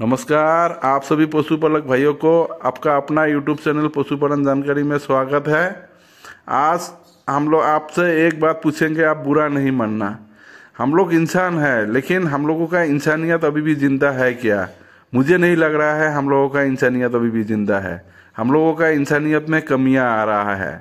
नमस्कार आप सभी पशुपालक भाइयों को आपका अपना यूट्यूब चैनल पशुपालन जानकारी में स्वागत है आज हम लोग आपसे एक बात पूछेंगे आप बुरा नहीं मानना हम लोग इंसान है लेकिन हम लोगों का इंसानियत अभी भी जिंदा है क्या मुझे नहीं लग रहा है हम लोगों का इंसानियत अभी भी जिंदा है हम लोगों का इंसानियत में कमियाँ आ रहा है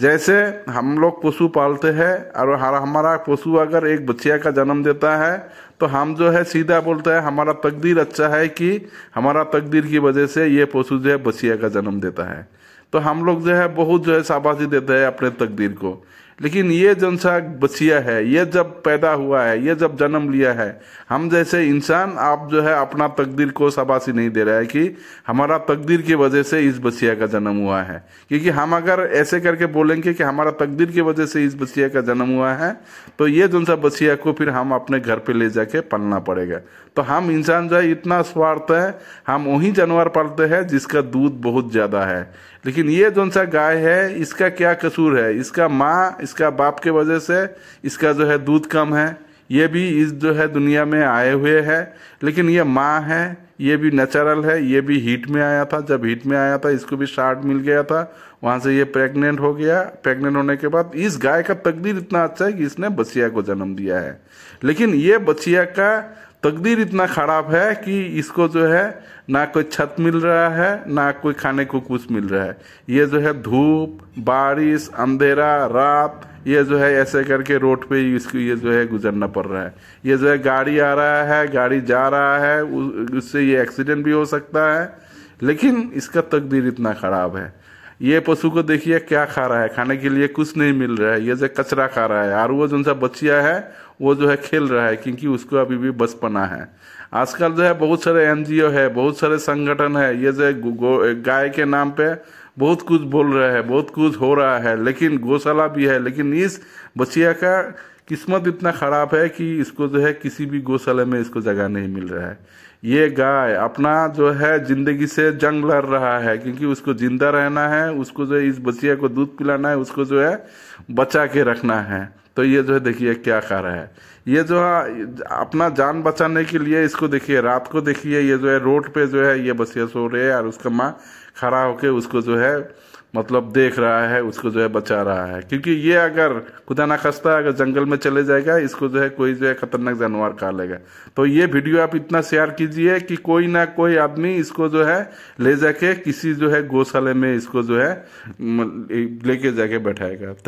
जैसे हम लोग पशु पालते हैं और हमारा पशु अगर एक बच्चिया का जन्म देता है तो हम जो है सीधा बोलते हैं हमारा तकदीर अच्छा है कि हमारा तकदीर की वजह से ये पशु जो है बच्चिया का जन्म देता है तो हम लोग जो है बहुत जो है शाबाशी देते हैं अपने तकदीर को लेकिन ये जनसा बचिया है ये जब पैदा हुआ है ये जब जन्म लिया है हम जैसे इंसान आप जो है अपना तकदीर को शाबाशी नहीं दे रहा है कि हमारा तकदीर की वजह से इस बचिया का जन्म हुआ है क्योंकि हम अगर ऐसे करके बोलेंगे कि हमारा तकदीर की वजह से इस बचिया का जन्म हुआ है तो ये जनसा बचिया को फिर हम अपने घर पर ले जाके पालना पड़ेगा तो हम इंसान जो है इतना स्वार्थ है हम वही जानवर पालते हैं जिसका दूध बहुत ज़्यादा है लेकिन लेकिन ये जो सा गाय है इसका क्या कसूर है इसका माँ इसका बाप के वजह से इसका जो है दूध कम है ये भी इस जो है दुनिया में आए हुए है लेकिन ये माँ है ये भी नेचुरल है ये भी हीट में आया था जब हीट में आया था इसको भी शार्ट मिल गया था वहां से ये प्रेग्नेंट हो गया प्रेग्नेंट होने के बाद इस गाय का तकदीर इतना अच्छा है कि इसने बचिया को जन्म दिया है लेकिन ये बचिया का तकदीर इतना ख़राब है कि इसको जो है ना कोई छत मिल रहा है ना कोई खाने को कुछ मिल रहा है ये जो है धूप बारिश अंधेरा रात ये जो है ऐसे करके रोड पे इसको ये जो है गुजरना पड़ रहा है ये जो है गाड़ी आ रहा है गाड़ी जा रहा है उससे ये एक्सीडेंट भी हो सकता है लेकिन इसका तकदीर इतना ख़राब है ये पशु को देखिए क्या खा रहा है खाने के लिए कुछ नहीं मिल रहा है ये जो कचरा खा रहा है और वो जो सा बच्चिया है वो जो है खेल रहा है क्योंकि उसको अभी भी बचपना है आजकल जो है बहुत सारे एनजीओ है बहुत सारे संगठन है ये जो गाय के नाम पे बहुत कुछ बोल रहे है बहुत कुछ हो रहा है लेकिन गौशाला भी है लेकिन इस बचिया का किस्मत इतना खराब है कि इसको जो है किसी भी गौशाला में इसको जगह नहीं मिल रहा है ये गाय अपना जो है जिंदगी से जंग लड़ रहा है क्योंकि उसको जिंदा रहना है उसको जो है इस बचिया को दूध पिलाना है उसको जो है बचा के रखना है तो ये जो है देखिए क्या कर रहा है ये जो है अपना जान बचाने के लिए इसको देखिए रात को देखिए ये जो है रोड पे जो है ये बसिया सो रहे है और उसका माँ खड़ा होके उसको जो है मतलब देख रहा है उसको जो है बचा रहा है क्योंकि ये अगर खुदा ना खस्ता अगर जंगल में चले जाएगा इसको जो है कोई जो है खतरनाक जानवर खा लेगा तो ये वीडियो आप इतना शेयर कीजिए कि कोई ना कोई आदमी इसको जो है ले जाके किसी जो है गौशाले में इसको जो है लेके जाके बैठाएगा